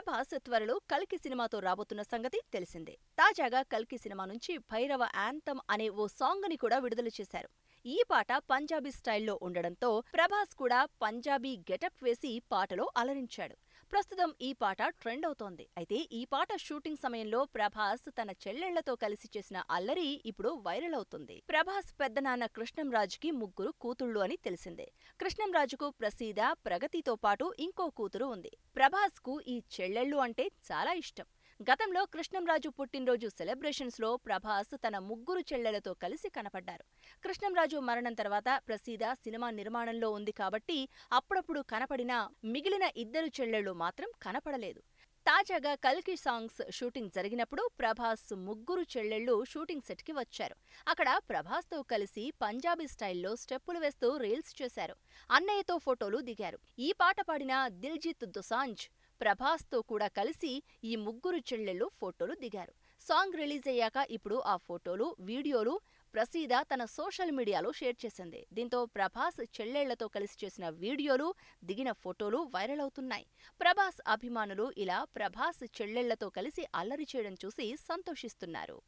ప్రభాస్ త్వరలో కల్కి సినిమాతో రాబోతున్న సంగతి తెలిసిందే తాజాగా కల్కి సినిమా నుంచి భైరవ యాంతం అనే ఓ సాంగ్ ని కూడా విడుదల చేశారు ఈ పాట పంజాబీ స్టైల్లో ఉండడంతో ప్రభాస్ కూడా పంజాబీ గెటప్ వేసి పాటలో అలరించాడు ప్రస్తుతం ఈ పాట ట్రెండ్ అవుతోంది అయితే ఈ పాట షూటింగ్ సమయంలో ప్రభాస్ తన చెల్లెళ్లతో కలిసి చేసిన అల్లరి ఇప్పుడు వైరల్ అవుతుంది ప్రభాస్ పెద్దనాన్న కి ముగ్గురు కూతుళ్ళు అని తెలిసిందే కృష్ణంరాజుకు ప్రసీద ప్రగతితో పాటు ఇంకో కూతురు ఉంది ప్రభాస్ కు ఈ చెల్లెళ్ళు అంటే చాలా ఇష్టం గతంలో కృష్ణంరాజు పుట్టినరోజు సెలబ్రేషన్స్లో ప్రభాస్ తన ముగ్గురు చెల్లెలతో కలిసి కనపడ్డారు కృష్ణంరాజు మరణం తర్వాత ప్రసీద సినిమా నిర్మాణంలో ఉంది కాబట్టి అప్పుడప్పుడు కనపడినా మిగిలిన ఇద్దరు చెల్లెళ్లు మాత్రం కనపడలేదు తాజాగా కల్కి సాంగ్స్ షూటింగ్ జరిగినప్పుడు ప్రభాస్ ముగ్గురు చెల్లెళ్లు షూటింగ్ సెట్కి వచ్చారు అక్కడ ప్రభాస్తో కలిసి పంజాబీ స్టైల్లో స్టెప్పులు వేస్తూ రీల్స్ చేశారు అన్నయ్యతో ఫోటోలు దిగారు ఈ పాట పాడిన దిల్జిత్ దొసాంజ్ ప్రభాస్తో కూడా కలిసి ఈ ముగ్గురు చెల్లెళ్ళు ఫోటోలు దిగారు సాంగ్ రిలీజ్ అయ్యాక ఇప్పుడు ఆ ఫోటోలు వీడియోలు ప్రసీద తన సోషల్ మీడియాలో షేర్ చేసింది దీంతో ప్రభాస్ చెల్లెళ్లతో కలిసి చేసిన వీడియోలు దిగిన ఫోటోలు వైరల్ అవుతున్నాయి ప్రభాస్ అభిమానులు ఇలా ప్రభాస్ చెల్లెళ్లతో కలిసి అల్లరి చేయడం చూసి సంతోషిస్తున్నారు